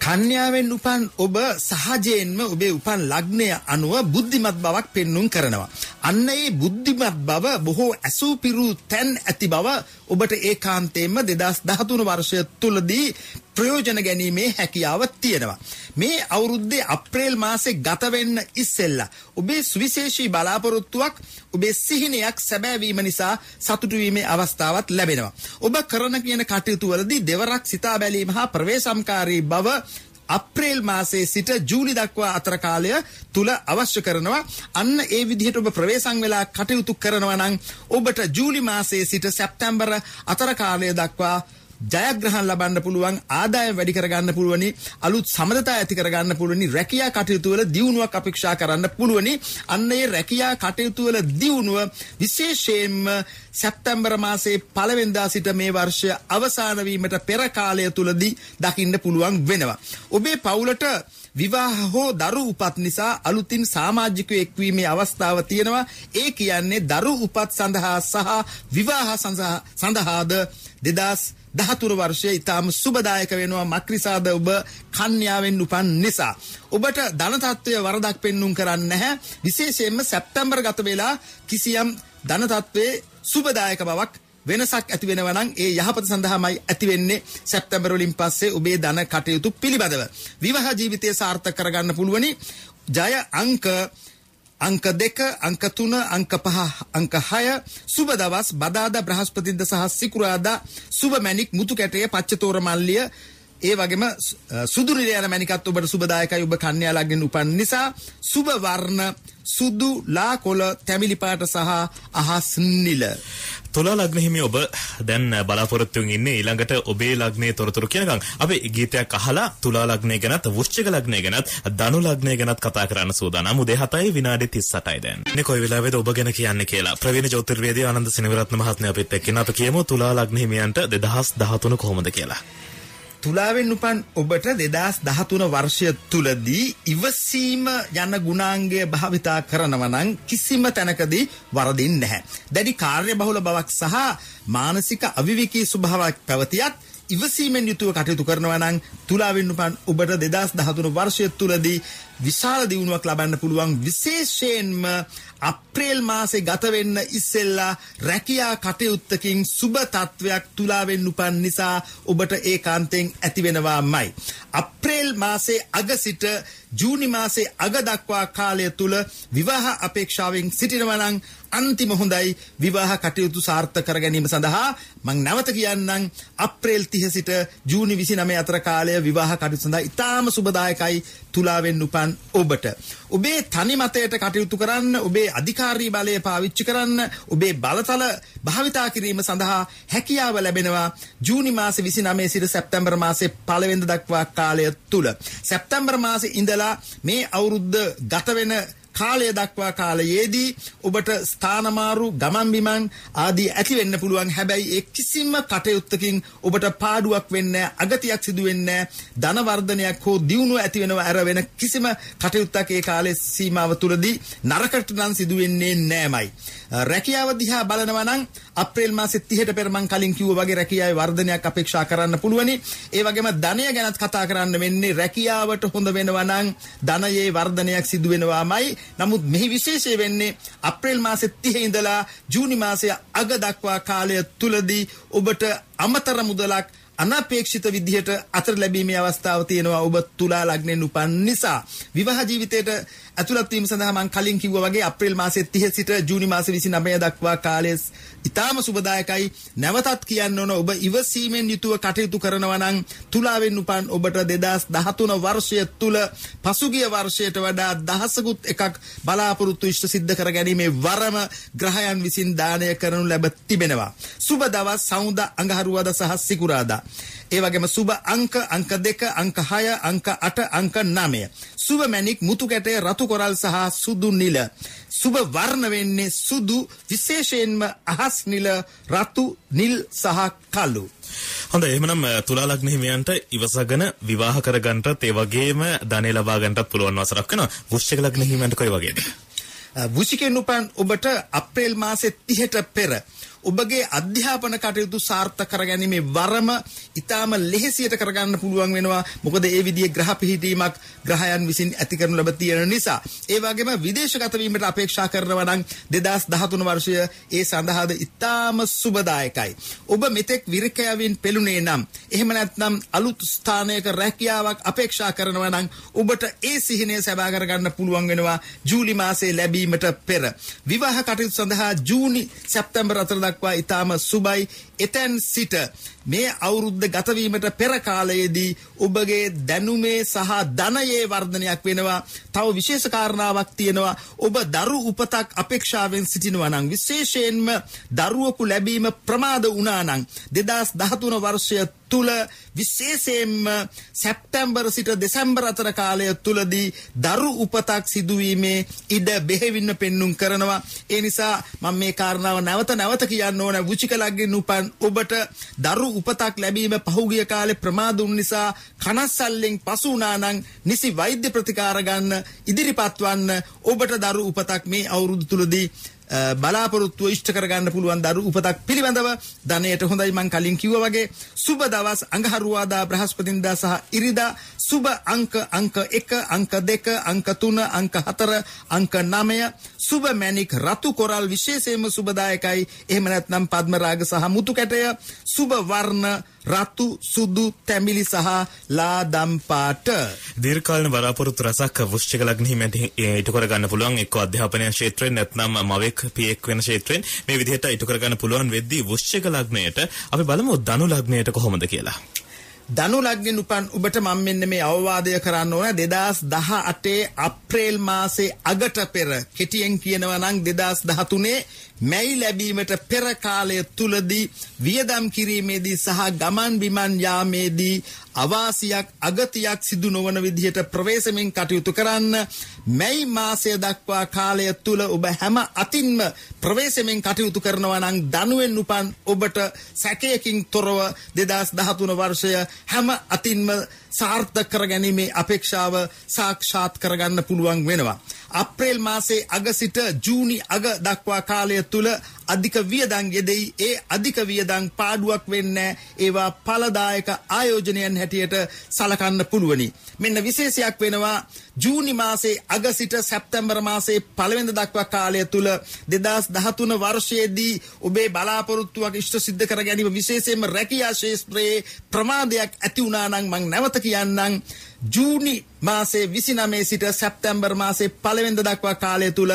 කන්‍යාවෙන් උපන් ඔබ සහජයෙන්ම ඔබේ උපන් ලග්නය අනුව බුද්ධිමත් බවක් පෙන්눔 කරනවා. අන්න ඒ බුද්ධිමත් බව බොහෝ ඇසූපිරු තැන් ඇති බව ඔබට ඒකාන්තයෙන්ම 2013 වර්ෂය තුලදී ප්‍රයෝජන ගැනීමේ හැකියාව තියෙනවා. මේ අවුරුද්දේ අප්‍රේල් මාසේ ගත වෙන්න ඉස්සෙල්ලා ඔබේ සුවිශේෂී බලාපොරොත්තුවක් ඔබේ සිහිනයක් සැබෑවීම නිසා සතුටු වීමේ අවස්ථාවක් ලැබෙනවා. ඔබ කරන කියන කටයුතු වලදී දෙවරක් සිතා බැලීම හා ප්‍රවේශම්කාරී බව අප්‍රේල් මාසයේ සිට ජූලි දක්වා අතර කාලය තුල අවශ්‍ය කරනවා. අන්න ඒ විදිහට ඔබ ප්‍රවේශම් වෙලා කටයුතු කරනවා නම් ඔබට ජූලි මාසයේ සිට සැප්තැම්බර් අතර කාලය දක්වා ජයග්‍රහණ ලබන්න පුළුවන් ආදායම් වැඩි කරගන්න පුළුවනි අලුත් සමදතා ඇති කරගන්න පුළුවනි රැකියා කටයුතු වල දියුණුවක් අපේක්ෂා කරන්න පුළුවනි අන්න ඒ රැකියා කටයුතු වල දියුණුව විශේෂයෙන්ම සැප්තැම්බර් මාසයේ පළවෙනිදා සිට මේ වර්ෂය අවසාන වීමට පෙර කාලය තුලදී දකින්න පුළුවන් වෙනවා ඔබේ පවුලට විවාහ හෝ දරු උපත් නිසා අලුතින් සමාජිකව එක්වීමේ අවස්ථාව තියෙනවා ඒ කියන්නේ දරු උපත් සඳහා සහ විවාහ සඳහාද දෙදස් දහතුර වර්ෂය ඉතාම සුබදායක වෙනවා මක්රිසාද ඔබ කන්‍යාවෙන් උපන් නිසා. ඔබට ධනතත්වය වරදක් පෙන්නුම් කරන්න නැහැ විශේෂයෙන්ම සැප්තැම්බර් ගත වෙලා කිසියම් ධනතත්වේ සුබදායක බවක් වෙනසක් ඇති වෙනවා නම් ඒ යහපත සඳහාමයි ඇති වෙන්නේ සැප්තැම්බර් වලින් පස්සේ ඔබේ ධන කටයුතු පිළිබඳව. විවාහ ජීවිතය සාර්ථක කරගන්න පුළුවනි. ජය අංක අංක දෙක අංක තුන අංක පහ අංක හය සුබ දවස් බදාදා බ්‍රහස්පතින්ද සහ සිකුරාදා සුබ මැණික් මුතු කැටයේ පච්චතෝර මල්ලිය ඒ වගේම සුදුරිල යන මැනිකත් ඔබට සුබදායකයි ඔබ කන්‍යා ලග්නෙන් උපන් නිසා සුබ වර්ණ සුදු ලා කොළ තැමිලි පාට සහ අහස් නිල තුලා ලග්න හිමි ඔබ දැන් බලාපොරොත්තු වෙන්නේ ඊළඟට ඔබේ ලග්නයේ තොරතුරු කියනකම් අපි ගීතයක් අහලා තුලා ලග්නය ගැනත් වෘශ්චික ලග්නය ගැනත් ධනු ලග්නය ගැනත් කතා කරන්න සූදානම් උදේ 7යි විනාඩි 38යි දැන්. මේ කොයි වෙලාවෙද ඔබ ගැන කියන්නේ කියලා ප්‍රවීණ ජෝතිර්වේදී ආනන්ද සිනවරත්න මහත්මයා අපිත් එක්ක ඉන්න අපි කියමු තුලා ලග්න හිමියන්ට 2013 කොහොමද කියලා. තුලාවෙන් උපන් ඔබට 2013 වර්ෂය තුලදී ඉවසීම යන ගුණාංගය භාවිතා කරනවා නම් කිසිම තැනකදී වරදින්නේ නැහැ. දැඩි කාර්යබහුල බවක් සහ මානසික අවිවිකී ස්වභාවයක් පැවතියත් ඉවසීමෙන් යුතුව කටයුතු කරනවා නම් තුලාවෙන් උපන් ඔබට 2013 වර්ෂය තුලදී විශාල දියුණුවක් ලබන්න පුළුවන් විශේෂයෙන්ම අප්‍රේල් මාසේ ගත වෙන්න ඉස්සෙල්ලා රැකියා කටයුත්තකින් සුබ තත්වයක් තුලාවෙන් උපන් නිසා ඔබට ඒකාන්තයෙන් ඇති වෙනවාමයි. අප්‍රේල් මාසේ අග සිට ජූනි මාසේ අග දක්වා කාලය තුල විවාහ අපේක්ෂාවෙන් සිටිනවා නම් අන්තිම හොඳයි විවාහ කටයුතු සාර්ථක කර ගැනීම සඳහා මම නැවත කියන්නම් අප්‍රේල් 30 සිට ජූනි 29 අතර කාලය විවාහ කටයුතු සඳහා ඉතාම සුබදායකයි තුලාවෙන් උපන් ඔබට. ඔබේ තනි මතයට කටයුතු කරන්න, ඔබේ අධිකාරී බලය පාවිච්චි කරන්න, ඔබේ බලතල භාවිතා කිරීම සඳහා හැකියාව ලැබෙනවා ජූනි මාසේ 29 සිට සැප්තැම්බර් මාසේ 1 වෙනිදා දක්වා කාලය තුල. සැප්තැම්බර් මාසේ ඉඳලා මේ අවුරුද්ද ගත වෙන කාලය දක්වා කාලයේදී ඔබට ස්ථානමාරු ගමන් බිමන් ආදී ඇති වෙන්න පුළුවන් හැබැයි ඒ කිසිම කටයුත්තකින් ඔබට පාඩුවක් වෙන්නේ අගතියක් සිදු වෙන්නේ ධන වර්ධනයක් හෝ දියුණුව ඇති වෙනව අර වෙන කිසිම කටයුත්තක් ඒ කාලේ සීමාව තුලදී නරකට නම් සිදු වෙන්නේ නැමයි රැකියාව දිහා බලනවා නම් අප්‍රේල් මාසේ 30ට පෙර මං කලින් කිව්වා වගේ රැකියාවේ වර්ධනයක් අපේක්ෂා කරන්න පුළුවනි ඒ වගේම ධනය ගැනත් කතා කරන්න වෙන්නේ රැකියාවට හොඳ වෙනවා නම් ධනයේ වර්ධනයක් සිදු වෙනවාමයි නමුත් මෙහි විශේෂය වෙන්නේ අප්‍රේල් මාසේ 30 ඉඳලා ජූනි මාසය අග දක්වා කාලය තුලදී ඔබට අමතර මුදලක් අනපේක්ෂිත විදිහට අතර ලැබීමේ අවස්ථාව තියෙනවා ඔබ තුලා ලග්නෙන් උපන් නිසා විවාහ ජීවිතේට ඇතුළත් වීම සඳහා මම කලින් කිව්වා වගේ අප්‍රේල් මාසයේ 30 සිට ජූනි මාසයේ 29 දක්වා කාලය ඉතාම සුබදායකයි. නැවතත් කියන්න ඕන ඔබ ඉවසීමෙන් යුතුව කටයුතු කරනවා නම් තුලාවෙන් උපන් ඔබට 2013 වර්ෂය තුල පසුගිය වර්ෂයට වඩා දහසකුත් එකක් බලාපොරොත්තු ඉෂ්ට සිද්ධ කර ගැනීමේ වරම ග්‍රහයන් විසින් දාණය කරනු ලැබ තිබෙනවා. සුබ දවස් සවුදා අඟහරුවාදා සහ සිකුරාදා. ඒ වගේම සුබ අංක අංක 2 අංක 6 අංක 8 අංක 9 සුබ මැණික් මුතු කැටය රතු කොරල් සහ සුදු නිල සුබ වර්ණ වෙන්නේ සුදු විශේෂයෙන්ම අහස් නිල රතු නිල් සහ කළු හොඳ එහෙමනම් තුලා ලග්නෙහිමයන්ට ඉවසගෙන විවාහ කරගන්නත් ඒ වගේම ධනෙ ලබා ගන්නත් පුළුවන් වසරක් වෙනවා. වෘශ්චික ලග්නෙහිමයන්ට කොයි වගේද? වෘශ්චිකෙන් උපන් ඔබට අප්‍රේල් මාසේ 30ට පෙර ඔබගේ අධ්‍යාපන කටයුතු සාර්ථක කරගැනීමේ වරම ඊටාම ලෙහෙසියට කරගන්න පුළුවන් වෙනවා. මොකද ඒ විදිහේ ග්‍රහ පිහිටීමක් ග්‍රහයන් විසින් ඇති කරනු ලැබ තියෙන නිසා. ඒ වගේම විදේශගත වීමට අපේක්ෂා කරනවා නම් 2013 වර්ෂය ඒ සඳහාද ඊටාම සුබදායකයි. ඔබ මෙතෙක් විරකයන්ෙන් පෙළුනේ නම් එහෙම නැත්නම් අලුත් ස්ථානයක රැකියාවක් අපේක්ෂා කරනවා නම් ඔබට ඒ සිහිනය සබා කරගන්න පුළුවන් වෙනවා ජූලි මාසයේ ලැබීමට පෙර. විවාහ කටයුතු සඳහා ජූනි සැප්තැම්බර් අතරදා දක්වා ඉතාම සුබයි එතැන් සිට මේ අවුරුද්ධ ගතවීමට පෙර කාලයේදී ඔබගේ දැනුමේ සහ ධනයේ වර්ධනයක් වෙනවා. තව විශේෂ කාරණාවක් තියෙනවා. ඔබ දරු උපතක් අපේක්ෂාවෙන් සිටිනවා නම් විශේෂයෙන්ම දරුවෙකු ලැබීම ප්‍රමාද වුණා නම් 2013 වර්ෂය තුල විශේෂයෙන්ම සැප්තැම්බර් සිට දෙසැම්බර් අතර කාලය තුලදී දරු උපතක් සිදුවීමේ ඉඩ බෙහෙවින්ම පෙන්눔 කරනවා. ඒ නිසා මම මේ කාරණාව නැවත නැවත කියන්න ඕන. වුචික ලග්නෙන් උපන් දැන් ඔබට දරු උපතක් ලැබීම පහුගිය කාලේ ප්‍රමාදුන් නිසා කනස්සල්ලෙන් පසු වුණානම් නිසි වෛද්‍ය ප්‍රතිකාර ගන්න ඉදිරිපත් වන්න ඔබට දරු උපතක් මේ අවුරුදු තුලදී බලාපොරොත්තුව ඉෂ්ට කරගන්න පුළුවන් දරු උපතක් පිළිබඳව ධනයට හොඳයි මං කලින් කිව්වා වගේ සුබ දවස් අඟහරුවාදා බ්‍රහස්පතින්දා සහ ඉරිදා සුබ අංක අංක 1 අංක 2 අංක 3 අංක 4 අංක 9 සුබ මැණික් රතු කොරල් විශේෂයෙන්ම සුබදායකයි එහෙම නැත්නම් පද්ම රාග සහ මුතු කැටය සුබ වර්ණ රතු සුදු තැඹිලි සහ ලාදම් පාට දීර්ඝකාලීන බලාපොරොත්තු රසක් වෘශ්චික ලග්නෙහි මැදින් ඉටු කර ගන්න පුළුවන් එක්ක අධ්‍යාපනය ක්ෂේත්‍රයෙන් නැත්නම් මවෙක් පියෙක් වෙන ක්ෂේත්‍රයෙන් මේ විදිහට ඉටු කර ගන්න පුළුවන් වෙද්දී වෘශ්චික ලග්නයට අපි බලමු ධනු ලග්නයට කොහොමද කියලා ධනු ලග්නෙන් උපන් ඔබට මම මෙන්න මේ අවවාදය කරන්න ඕන 2018 අප්‍රේල් මාසේ අගට පෙර කෙටියෙන් කියනවා නම් 2013 මැයි ලැබීමට පෙර කාලය තුලදී වියදම් කිරීමේදී සහ ගමන් බිමන් යාමේදී අවාසියක් අගතියක් සිදු නොවන විදිහට ප්‍රවේශමෙන් කටයුතු කරන්න මැයි මාසය දක්වා කාලය තුල ඔබ හැම අතින්ම ප්‍රවේශමෙන් කටයුතු කරනවා නම් දනුවෙන් උපන් ඔබට සැකයකින් තොරව 2013 වර්ෂය හැම අතින්ම සාර්ථක කරගැනීමේ අපේක්ෂාව සාක්ෂාත් කරගන්න පුළුවන් වෙනවා අප්‍රේල් මාසේ අග සිට ජූනි අග දක්වා කාලය තුල අධික වියදම් යෙදෙයි ඒ අධික වියදම් පාඩුවක් වෙන්නේ ඒවා ඵලදායක ආයෝජනයන් හැටියට සලකන්න පුළුවනි මෙන්න විශේෂයක් වෙනවා ජූනි මාසේ අග සිට සැප්තැම්බර් මාසේ පළවෙනි දක්වා කාලය තුල 2013 වර්ෂයේදී ඔබේ බලාපොරොත්තුවක් ඉෂ්ට සිද්ධ කර ගැනීම විශේෂයෙන්ම රැකියා ශාස්ත්‍රයේ ප්‍රමාදයක් ඇති වුණා නම් මම නැවත කියන්නම් ජූනි මාසේ 29 සිට සැප්තැම්බර් මාසේ පළවෙනිද දක්වා කාලය තුල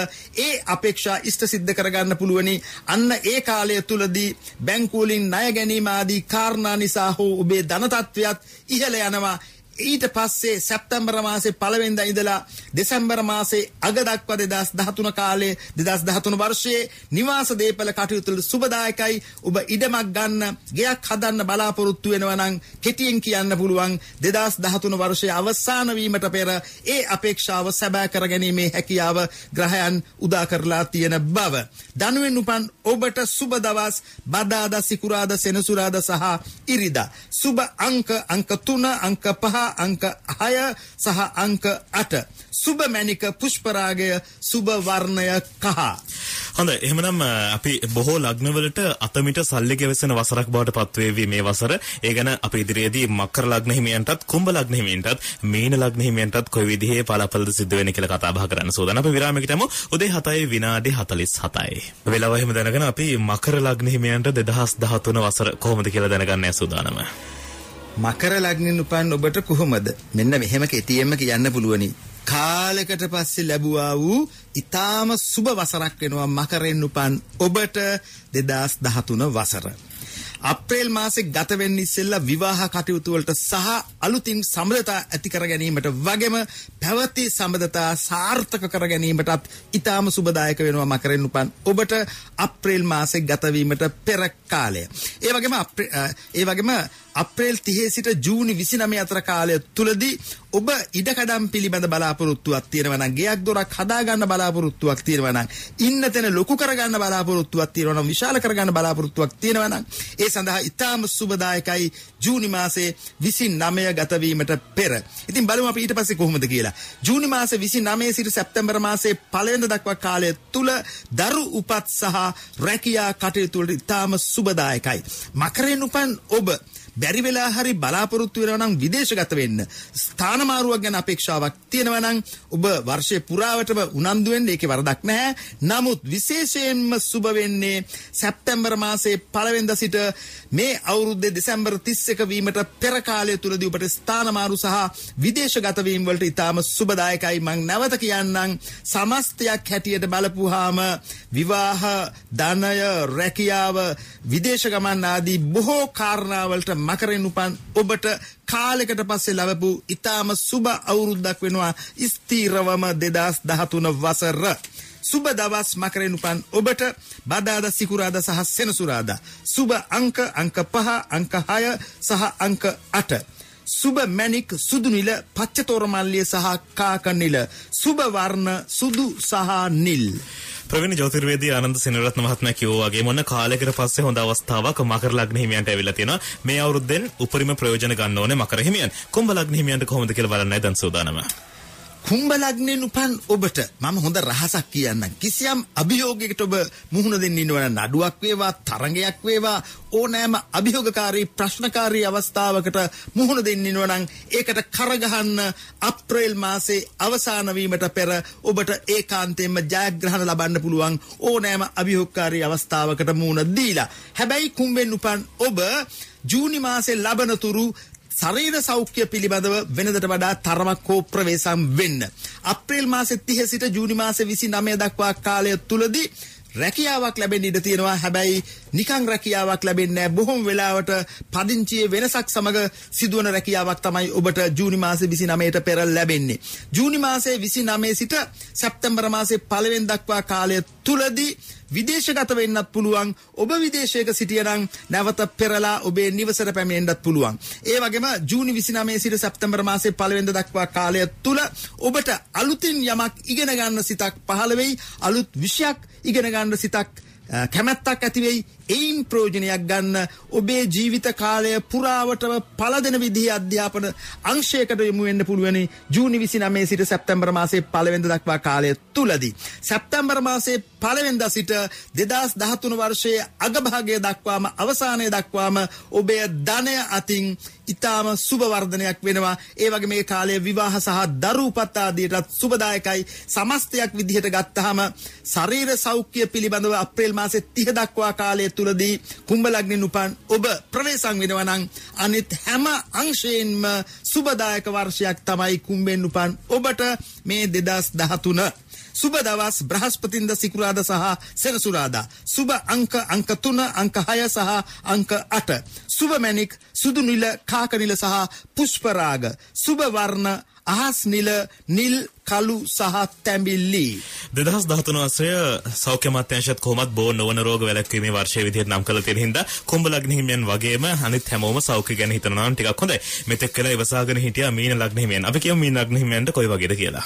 ඒ අපේක්ෂා ඉෂ්ට සිද්ධ කරගන්න පුළුවනි අන්න ඒ කාලය තුලදී බැංකුවලින් ණය ගැනීම ආදී කාරණා නිසා හෝ ඔබේ ධන තත්වයක් ඉහළ යනවා ඊට පස්සේ සැප්තැම්බර මාසේ පළවෙනිදා ඉඳලා දෙසැම්බර් මාසේ අග දක්වා 2013 කාලයේ 2013 වර්ෂයේ නිවාස දේපල කටයුතු වල සුබදායකයි ඔබ ඉඩමක් ගන්න ගෙයක් හදන්න බලාපොරොත්තු වෙනවා නම් කෙටියෙන් කියන්න පුළුවන් 2013 වර්ෂයේ අවසාන වීමට පෙර ඒ අපේක්ෂාව සැබෑ කරගැනීමේ හැකියාව ග්‍රහයන් උදා කරලා තියෙන බව දනුවෙන් උපන් ඔබට සුබ දවස් බදාදා සිකුරාදා සෙනසුරාදා සහ ඉරිදා සුබ අංක අංක 3 අංක 5 සහ අංක 6 සහ අංක 8 සුබ මැණික පුෂ්පරාගය සුබ වර්ණය කහ හොඳයි එහෙමනම් අපි බොහෝ ලග්නවලට අතමිට සල්ලි ගෙවසෙන වසරක් බවට පත්වේවි මේ වසර. ඒ ගැන අපි ඉදිරියේදී මකර ලග්න හිමියන්ටත් කුම්භ ලග්න හිමියන්ටත් මීන ලග්න හිමියන්ටත් කොයි විදිහේ පලාපලද සිද්ධ වෙන්නේ කියලා කතා බහ කරන්න සූදානම්. අපි විරාමයකට යමු. උදේ 7යි විනාඩි 47යි. වෙලාව එහෙම දැනගෙන අපි මකර ලග්න හිමියන්ට 2013 වසර කොහොමද කියලා දැනගන්න සූදානම්. මකර ලග්නෙන් උපන් ඔබට කොහොමද මෙන්න මෙහෙම කෙටියෙන්ම කියන්න පුළුවනි කාලෙකට පස්සේ ලැබුවා වූ ඊටාම සුබ වසරක් වෙනවා මකරෙන් උපන් ඔබට 2013 වසර. අප්‍රේල් මාසේ ගත වෙන්න ඉස්සෙල්ලා විවාහ කටයුතු වලට සහ අලුතින් සම්බන්ධතා ඇති කර ගැනීමට වගේම පැවති සම්බන්ධතා සාර්ථක කර ගැනීමටත් ඊටාම සුබදායක වෙනවා මකරෙන් උපන් ඔබට අප්‍රේල් මාසේ ගත වීමට පෙර කාලය. ඒ වගේම ඒ වගේම අප්‍රේල් 30 සිට ජූනි 29 අතර කාලය තුලදී ඔබ ඉඩකඩම් පිළිබඳ බලාපොරොත්තුවක් තියෙනවා නම් ගෙයක් දොරක් හදාගන්න බලාපොරොත්තුවක් තියෙනවා නම් ඉන්න තැන ලොකු කරගන්න බලාපොරොත්තුවක් තියෙනවා නම් විශාල කරගන්න බලාපොරොත්තුවක් තියෙනවා නම් ඒ සඳහා ඉතාම සුබදායකයි ජූනි මාසයේ 29 ගත වීමට පෙර. ඉතින් බලමු අපි ඊට පස්සේ කොහොමද කියලා. ජූනි මාසේ 29 සිට සැප්තැම්බර් මාසයේ පළවෙනිදා දක්වා කාලය තුල දරු උපත් සහ රැකියා කටයුතු වලට ඉතාම සුබදායකයි. මකරෙන් උපන් ඔබ බැරි වෙලා හරි බලාපොරොත්තු වෙනවා නම් විදේශගත වෙන්න ස්ථානමාරුවක් ගැන අපේක්ෂාවක් තියෙනවා නම් ඔබ වර්ෂය පුරාවටම උනන්දු වෙන්න ඒකේ වරදක් නැහැ. නමුත් විශේෂයෙන්ම සුබ වෙන්නේ සැප්තැම්බර් මාසයේ පළවෙනිදා සිට මේ අවුරුද්දේ දෙසැම්බර් 31 වීමට පෙර කාලය තුලදී ඔබට ස්ථානමාරු සහ විදේශගත වීම වලට ඉතාම සුබදායකයි මං නැවත කියන්නම් සමස්තයක් හැටියට බලපුවාම විවාහ ධනය රැකියාව විදේශ ගමන් ආදී බොහෝ කාරණාවලට මකරෙන් උපන් ඔබට කාලෙකට පස්සේ ලැබපු ඉතාම සුබ අවුරුද්දක් වෙනවා ස්ථීරවම 2013 වසර සුබ දවස් මකරෙනුපන් ඔබට බදාදා සිකුරාදා සහ සෙනසුරාදා සුබ අංක අංක 5 අංක 6 සහ අංක 8 සුබ මැණික් සුදු නිල පච්චතෝර මල්ලිය සහ කාක නිල සුබ වර්ණ සුදු සහ නිල් ප්‍රවීණ ජෝතිර්වේදී ආනන්ද සෙනරත්න මහත්මයා කිව්වා වගේ මොන කාලයකට පස්සේ හොඳ අවස්ථාවක් මකර ලග්න හිමියන්ට ඇවිල්ලා තියෙනවා. මේ අවුරුද්දෙන් උපරිම ප්‍රයෝජන ගන්න ඕනේ මකර හිමියන්. කුම්භ ලග්න හිමියන්ට කොහොමද කියලා බලන්නයි දැන් සූදානම. කුම්භ ලග්නෙන් උපන් ඔබට මම හොඳ රහසක් කියන්නම්. කිසියම් අභියෝගයකට ඔබ මුහුණ දෙන්න ඉන්නවන නඩුවක් වේවා, තරඟයක් වේවා, ඕනෑම අභියෝගකාරී ප්‍රශ්නකාරී අවස්ථාවකට මුහුණ දෙන්න ඉන්නවනම් ඒකට කරගහන්න අප්‍රේල් මාසේ අවසාන වීමට පෙර ඔබට ඒකාන්තයෙන්ම ජයග්‍රහණ ලබන්න පුළුවන් ඕනෑම අභියෝගකාරී අවස්ථාවකට මුහුණ දීලා. හැබැයි කුම්භෙන් උපන් ඔබ ජූනි මාසේ ලබනතුරු ශරීර සෞඛ්‍ය පිළිබඳව වෙනදට වඩා තරමක් හෝ ප්‍රවේසම් වෙන්න. අප්‍රේල් මාසේ 30 සිට ජූනි මාසේ 29 දක්වා කාලය තුලදී රැකියාවක් ලැබෙන්න ඉඩ තියෙනවා හැබැයි නිකං රැකියාවක් ලැබෙන්නේ බොහොම වෙලාවට පදිංචියේ වෙනසක් සමග සිදුවන රැකියාවක් තමයි ඔබට ජූනි මාසේ 29ට පෙර ලැබෙන්නේ ජූනි මාසේ 29 සිට සැප්තැම්බර් මාසේ 1 දක්වා කාලය තුලදී විදේශගත වෙන්නත් පුළුවන් ඔබ විදේශයක සිටියනම් නැවත පෙරලා ඔබේ නිවසට පැමිණෙන්නත් පුළුවන් ඒ වගේම ජූනි 29 සිට සැප්තැම්බර් මාසේ 1 වෙනිදා දක්වා කාලය තුල ඔබට අලුතින් යමක් ඉගෙන ගන්න සිතක් පහළ වෙයි අලුත් විෂයක් ඉගෙන ගන්න සිතක් කැමැත්තක් ඇති වෙයි එයින් ප්‍රෝජනයක් ගන්න ඔබේ ජීවිත කාලය පුරාවටම පලදෙන විදිහ අධ්‍යාපන අංශයකට යමුවෙන්න්න පුළුවනි ජූනි විසි නමේ සිට සැප්තැම්බර් මාසේ පලවෙඳ දක්වා කාලය තුලදී. සැප්තැම්බර් මාසේ පලවෙද සිට දෙදස් දහතුන වර්ෂයේ අගභාගය දක්වාම අවසානය දක්වාම ඔබේ ධනය අතින් ඉතාම සුභවර්ධනයක් වෙනවා ඒවගේ මේ කාලය විවාහ සහ දරූපත්තාදයටත් සුබදායකයි සමස්තයක් විදිහට ගත්තහම සරීර සෞඛ්‍ය පිළිබඳව අප්‍රේල් මාසේ තිහ දක්වා කාලය තුලදී කුම්භ ලග්නෙන් උපන් ඔබ ප්‍රවේශම් වෙනවා නම් අනිත් හැම අංශයෙන්ම සුබදායක වර්ෂයක් තමයි කුම්භෙන් උපන් ඔබට මේ 2013 සුබ දවස් බ්‍රහස්පතින්ද සිකුරාද සහ සෙනසුරාදා සුබ අංක අංක 3 අංක 6 සහ අංක 8 සුබ මැණික් සුදු නිල කාක නිල සහ පුෂ්ප රාග සුබ වර්ණ අහස් නිල නිල් කළු සහ තැඹිල්ලි. දෙදහස් දහතුනවසය සෞඛ්‍ය මත්‍යංශත් කොහොමත් බෝ නොවන රෝග වැළැක්වීමේ වර්ෂය විදිහට නම් කළ තියෙන හින්දා කුම්භ ලග්න හිමියන් වගේම අනිත් හැමෝම සෞඛ්‍ය ගැන හිතනවා නම් ටිකක් හොඳයි. මෙතෙක් කළ ඉවසාගෙන හිටියා මීන ලග්න හිමියන්. අපි කියමු මීන ලග්න හිමියන්ට කොයි වගේද කියලා.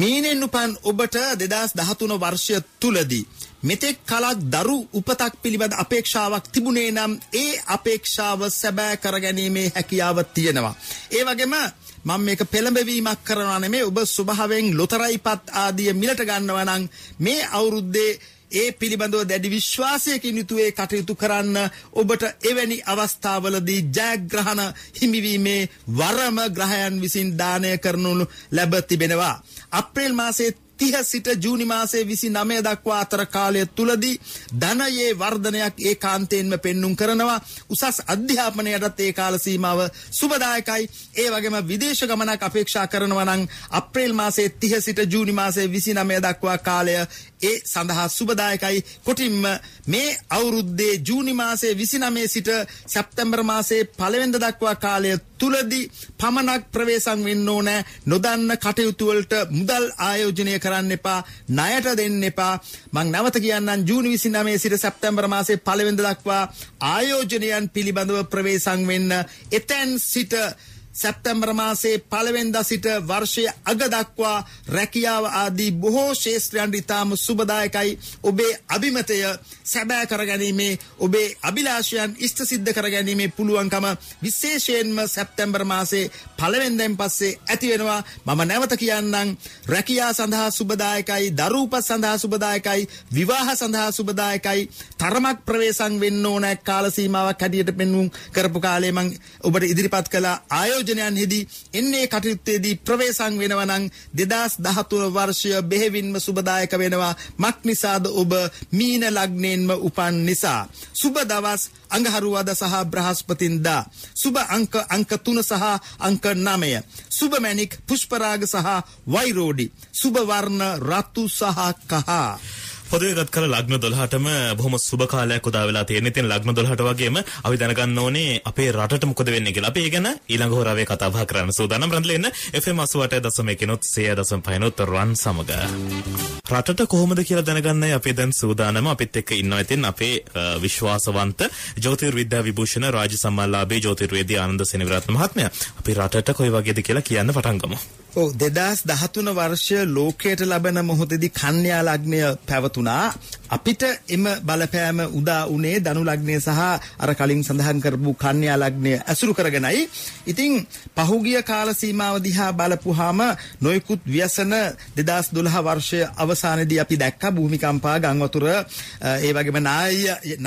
මීනෙන් උපන් ඔබට 2013 වර්ෂය තුලදී මෙතෙක් කලක් දරු උපතක් පිළිබඳ අපේක්ෂාවක් තිබුණේ නම් ඒ අපේක්ෂාව සැබෑ කරගැනීමේ හැකියාව තියෙනවා. ඒ වගේම මම මේක පෙළඹවීමක් කරනවා නෙමේ ඔබ ස්වභාවයෙන් ලොතරයිපත් ආදිය මිලට ගන්නවා නම් මේ අවුරුද්දේ ඒ පිළිබඳව දැඩි විශ්වාසයකින් යුතුව ඒ කටයුතු කරන්න ඔබට එවැනි අවස්ථාවලදී ජයග්‍රහණ හිමිවීමේ වරම ග්‍රහයන් විසින් දානය කරනු ලැබ තිබෙනවා. අප්‍රේල් මාසයේ තිහ සිට ජූනි මාසේ විසි නමය දක්වා අතර කාලය තුළදී ධනයේ වර්ධනයක් ඒ කාන්තයෙන්ම පෙන්නුම් කරනවා උසස් අධ්‍යාපනයටත් ඒ කාල සීමාව සුබදායකයි ඒ වගේම විදේශ ගමනක් අපේක්ෂා කරනවනං අප්‍රේල් මාසේ තිහ සිට ජූනි මාසේ විසි නමය දක්වා කාලය ඒ සඳහා සුබදායකයි කොටින්ම මේ අවුරුද්දේ ජූනි මාසේ 29 සිට සැප්තැම්බර් මාසේ 1 දක්වා කාලය තුලදී පමණක් ප්‍රවේශම් වෙන්න ඕන නොදන්න කටයුතු වලට මුදල් ආයෝජනය කරන්න එපා ණයට දෙන්න එපා මම නැවත කියන්නම් ජූනි 29 සිට සැප්තැම්බර් මාසේ 1 දක්වා ආයෝජනයන් පිළිබඳව ප්‍රවේශම් වෙන්න එතෙන් සිට සැප්තැම්බර් මාසයේ පළවෙනිදා සිට වර්ෂයේ අග දක්වා රැකියාව ආදී බොහෝ ක්ෂේත්‍රයන් ඉතාම සුබදායකයි ඔබේ අභිමතය සැබෑ කරගැනීමේ ඔබේ අභිලාෂයන් ඉෂ්ට සිද්ධ කරගැනීමේ පුළුවන්කම විශේෂයෙන්ම සැප්තැම්බර් මාසයේ පළවෙනිදෙන් පස්සේ ඇති වෙනවා මම නැවත කියන්නම් රැකියා සඳහා සුබදායකයි දරූප සඳහා සුබදායකයි විවාහ සඳහා සුබදායකයි තරමක් ප්‍රවේශම් වෙන්න ඕනෑ කාල සීමාවක් හැටියට පෙන්වුම් කරපු කාලේ මම ඔබට ඉදිරිපත් කළ ආයෝ ආයෝජනයන්හිදී එන්නේ කටයුත්තේදී ප්‍රවේශම් වෙනවා නම් 2013 වර්ෂය බෙහෙවින්ම සුබදායක වෙනවා මක් නිසාද ඔබ මීන ලග්නයෙන්ම උපන් නිසා සුබ දවස් අඟහරුවාද සහ බ්‍රහස්පතින්දා සුබ අංක අංක 3 සහ අංක 9 සුබ මැණික් පුෂ්පරාග සහ වෛරෝඩි සුබ වර්ණ රතු සහ කහ පොදේ ගත් කල ලග්න 12ටම බොහොම සුබ කාලයක් උදා වෙලා තියෙන. ඉතින් ලග්න 12ට වගේම අපි දැනගන්න ඕනේ අපේ රටට මොකද වෙන්නේ කියලා. අපි ඒ ගැන ඊළඟ හොරාවේ කතා බහ කරන්න සූදානම්. රන්දල එන්න FM 88.1 නොත් 100.5 නොත් රන් සමග. රටට කොහොමද කියලා දැනගන්නයි අපි දැන් සූදානම. අපිත් එක්ක ඉන්නවා ඉතින් අපේ විශ්වාසවන්ත ජ්‍යොතිර්විද්‍යා විභූෂණ රාජ්‍ය සම්මානලාභී ජ්‍යොතිර්වේදී ආනන්ද සෙනවිරත්න මහත්මයා. අපි රටට කොයි වගේද කියලා කියන්න පටන් ගමු. ඔව් 2013 වර්ෂය ලෝකයට ලැබෙන මොහොතේදී කන්‍යා ලග්නය පැවතුනා. අපිට එම බලපෑම උදා වුණේ ධනු ලග්නය සහ අර කලින් සඳහන් කරපු කන්‍යා ලග්නය ඇසුරු කරගෙනයි. ඉතින් පහුගිය කාල සීමාව දිහා බලපුවාම නොයෙකුත් ව්‍යසන 2012 වර්ෂය අවසානයේදී අපි දැක්ක භූමිකම්පා ගංවතුර ඒ වගේම නාය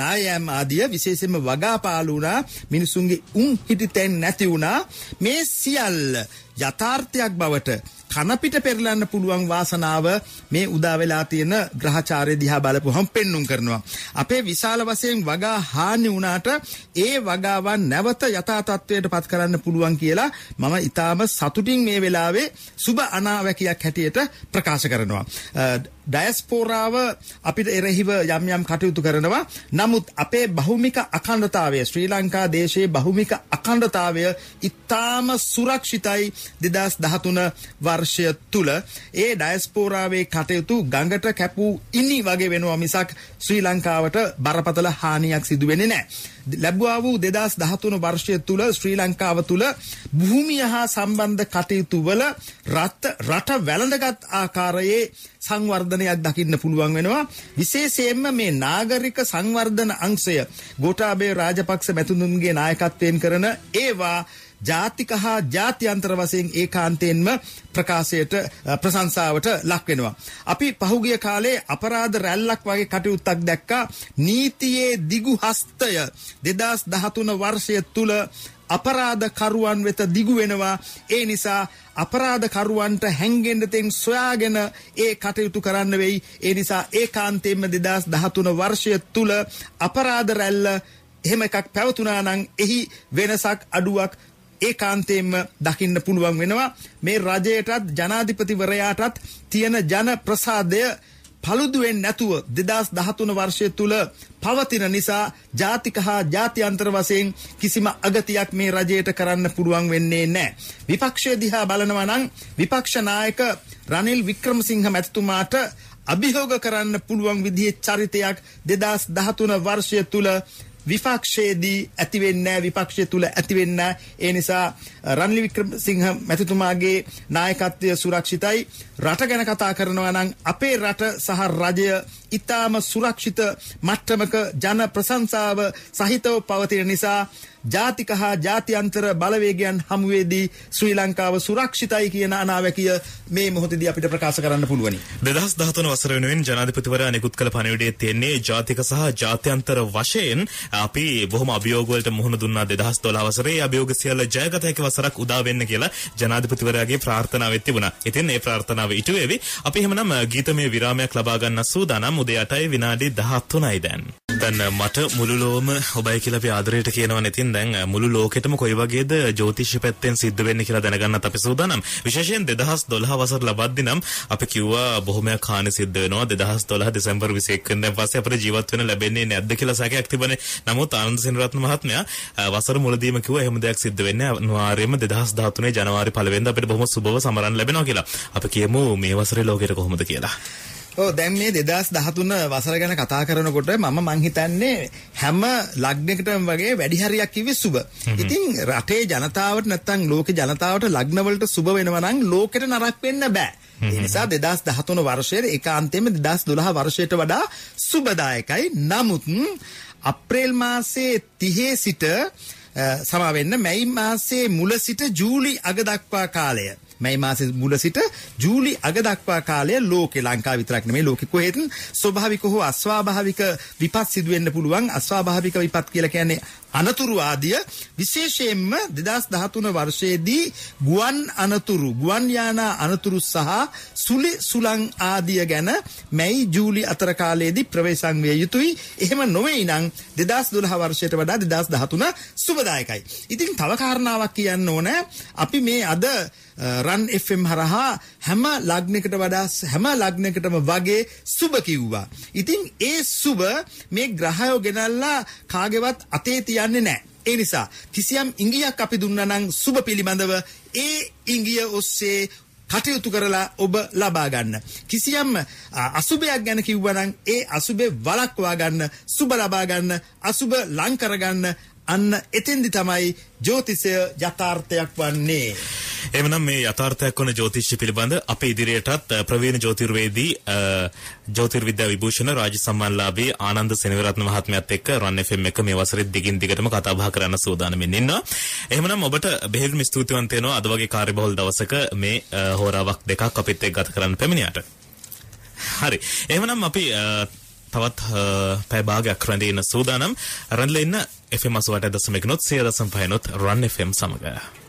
නායම් ආදිය විශේෂයෙන්ම වගාපාලු වුණා මිනිසුන්ගේ උන් හිටිතෙන් නැති වුණා මේ සියල්ල යථාර්ථයක් බවට කනපිට පෙරලන්න පුළුවන් වාසනාව මේ උදා වෙලා තියෙන ග්‍රහචාරය දිහා බලපුවහම පෙන්눔 කරනවා. අපේ විශාල වශයෙන් වගා හානි වුණාට ඒ වගාවන් නැවත යථා තත්ත්වයට පත් කරන්න පුළුවන් කියලා මම ඊටාම සතුටින් මේ වෙලාවේ සුබ අනාවැකියක් හැටියට ප්‍රකාශ කරනවා. ඩයස්පෝරාව අපිට එරෙහිව යම් යම් කටයුතු කරනවා. නමුත් අපේ බහුමික අඛණ්ඩතාවය ශ්‍රී ලංකා දේශයේ බහුමික අඛණ්ඩතාවය ඉතාම සුරක්ෂිතයි 2013 වර්ෂය තුල. ඒ ඩයස්පෝරාවේ කටයුතු ගඟට කැපූ ඉනි වගේ වෙනවා මිසක් ශ්‍රී ලංකාවට බරපතල හානියක් සිදු වෙන්නේ නැහැ. ලැබුවා වූ 2013 වර්ෂය තුල ශ්‍රී ලංකාව තුල භූමිය හා සම්බන්ධ කටයුතු වල රට රට වැළඳගත් ආකාරයේ සංවර්ධනයක් දකින්න පුළුවන් වෙනවා විශේෂයෙන්ම මේ නාගරික සංවර්ධන අංශය ගෝඨාභය රාජපක්ෂ මැතිතුමන්ගේ නායකත්වයෙන් කරන ඒවා ජාතික හා ජාත්‍යන්තර වශයෙන් ඒකාන්තයෙන්ම ප්‍රකාශයට ප්‍රශංසාවට ලක් වෙනවා. අපි පහුගිය කාලේ අපරාධ රැල්ලක් වගේ කටයුත්තක් දැක්කා. නීතියේ දිගු හස්තය 2013 වර්ෂය තුල අපරාධකරුවන් වෙත දිගු වෙනවා ඒ නිසා අපරාධකරුවන්ට හැංගෙන්න තෙන් සොයාගෙන ඒ කටයුතු කරන්න වෙයි ඒ නිසා ඒකාන්තයෙන්ම 2013 වර්ෂය තුල අපරාධ රැල්ල එහෙම එකක් පැවතුනා නම් එහි වෙනසක් අඩුවක් ඒකාන්තයෙන්ම දකින්න පුළුවන් වෙනවා මේ රජයටත් ජනාධිපතිවරයාටත් තියෙන ජන ප්‍රසාදය පළුදුවෙන් නැතුව දෙදස් දහතුන වර්ෂය තුළ පවතින නිසා ජාතික හා ජාතියන්තර වසයෙන් කිසිම අගතියක් මේ රජයට කරන්න පුළුවන් වෙන්නේ නෑ. විපක්ෂය දිහා බලනවනං විපක්ෂනායක රනිල් වික්‍රමසිංහ මැතිතුමාට අභිහෝග කරන්න පුළුවන් විදිහේ චරිතයක් දෙදස් දහතුන වර්ෂය තුළ විපක්ෂයේදී ඇති වෙන්නේ විපක්ෂය තුල ඇති වෙන්නේ ඒ නිසා රන්ලි වික්‍රමසිංහ මැතිතුමාගේ නායකත්වය සුරක්ෂිතයි රට ගැන කතා කරනවා නම් අපේ රට සහ රජය ඉතාම සුරක්ෂිත මට්ටමක ජන ප්‍රශංසාව සහිතව පවතින නිසා ජාතික හා ජාත්‍යන්තර බලවේගයන් හමුවේදී ශ්‍රී ලංකාව සුරක්ෂිතයි කියන අනාවැකිය මේ මොහොතදී අපිට ප්‍රකාශ කරන්න පුළුවනි. 2013 වසර වෙනුවෙන් ජනාධිපතිවරයා නිකුත් කළ පණිවිඩයේ තියෙන්නේ ජාතික සහ ජාත්‍යන්තර වශයෙන් අපි බොහොම අභියෝග වලට මුහුණ දුන්නා 2012 වසරේ අභියෝග සියල්ල ජයගත හැකි වසරක් උදා වෙන්න කියලා ජනාධිපතිවරයාගේ ප්‍රාර්ථනාවෙත් තිබුණා. ඉතින් ඒ ප්‍රාර්ථනාව දේශනාව ඉටු වෙවි. අපි එහෙමනම් ගීතමය විරාමයක් ලබා ගන්න සූදානම් උදේ 8යි විනාඩි 13යි දැන්. දැන් මට මුළු ලෝම ඔබයි කියලා අපි ආදරයට කියනවනේ. ඉතින් දැන් මුළු ලෝකෙටම කොයි වගේද ජ්‍යොතිෂ පැත්තෙන් සිද්ධ වෙන්නේ කියලා දැනගන්නත් අපි සූදානම්. විශේෂයෙන් 2012 වසර ලබද්දී නම් අපි කිව්වා බොහොමයක් හානි සිද්ධ වෙනවා 2012 දෙසැම්බර් 21 වෙනිදා පස්සේ අපිට ජීවත් වෙන්න ලැබෙන්නේ නැද්ද කියලා සැකයක් තිබුණේ. නමුත් ආනන්ද සෙනරත්න මහත්මයා වසර මුලදීම කිව්වා එහෙම දෙයක් සිද්ධ වෙන්නේ අනිවාර්යයෙන්ම 2013 ජනවාරි 1 වෙනිදා අපිට බොහොම සුබව සමරන්න ලැබෙනවා කියලා. අපි කියමු බලමු මේ වසරේ ලෝකෙට කොහොමද කියලා. ඔව් දැන් මේ 2013 වසර ගැන කතා කරනකොට මම මං හිතන්නේ හැම ලග්නයකටම වගේ වැඩි හරියක් කිව්වේ සුබ. ඉතින් රටේ ජනතාවට නැත්තම් ලෝක ජනතාවට ලග්නවලට සුබ වෙනවා නම් ලෝකෙට නරක වෙන්න බෑ. ඒ නිසා 2013 වර්ෂයේ ඒකාන්තයෙන්ම 2012 වර්ෂයට වඩා සුබදායකයි. නමුත් අප්‍රේල් මාසයේ 30 සිට සමාවෙන්න මැයි මාසයේ මුල සිට ජූලි අග දක්වා කාලය මේ මාසේ මුල සිට ජූලි අග දක්වා කාලය ලෝකේ ලංකාව විතරක් නෙමෙයි ලෝකෙ කොහෙත් ස්වභාවික හෝ අස්වාභාවික විපත් සිදු වෙන්න පුළුවන් අස්වාභාවික විපත් කියලා කියන්නේ අනතුරු ආදිය විශේෂයෙන්ම 2013 වර්ෂයේදී ගුවන් අනතුරු ගුවන් යානා අනතුරු සහ සුලි සුලං ආදිය ගැන මැයි ජූලි අතර කාලයේදී ප්‍රවේශම් විය යුතුයි එහෙම නොවේ නම් 2012 වර්ෂයට වඩා 2013 සුබදායකයි ඉතින් තව කාරණාවක් කියන්න ඕන අපි මේ අද රන් FM හරහා හැම ලග්නයකට වඩා හැම ලග්නයකටම වගේ සුබ කිව්වා. ඉතින් ඒ සුබ මේ ග්‍රහයෝ ගෙනල්ලා කාගේවත් අතේ කියන්නේ නැහැ. ඒ නිසා කිසියම් ඉංගියක් අපි දුන්නා නම් සුබ පිළිබඳව ඒ ඉංගිය ඔස්සේ කටයුතු කරලා ඔබ ලබා ගන්න. කිසියම් අසුබයක් ගැන කිව්වනම් ඒ අසුබේ වළක්වා ගන්න, සුබ ලබා ගන්න, අසුබ ලං කර ගන්න, අන්න එතෙන්දි තමයි ජ්‍යොතිෂය යථාර්ථයක් වන්නේ. එමනම් මේ යථාර්ථයක් වන ජ්‍යොතිෂ්‍ය පිළිබඳ අපේ ඉදිරියටත් ප්‍රවීණ ජ්‍යොතිර්වේදී ජ්‍යොතිර්විද්‍යා විභූෂණ රාජ්‍ය සම්මානලාභී ආනන්ද සෙනවිරත්න මහත්මයාත් එක්ක රන් FM එක මේ වසරේ දිගින් දිගටම කතා බහ කරන්න සූදානම් ඉන්නවා. එහෙමනම් ඔබට බෙහෙවින්ම ස්තුතිවන්ත වෙනවා අද වගේ කාර්යබහුල දවසක මේ හෝරාවක් දෙකක් අපිත් එක්ක ගත කරන්න පැමිණියට. හරි. එහෙමනම් අපි තවත් පැය භාගයක් රැඳී ඉන්න සූදානම්. රැඳලා ඉන්න FM අසුවට දසමෙකනොත් සේදසම් පයනොත් රන් FM සමඟ.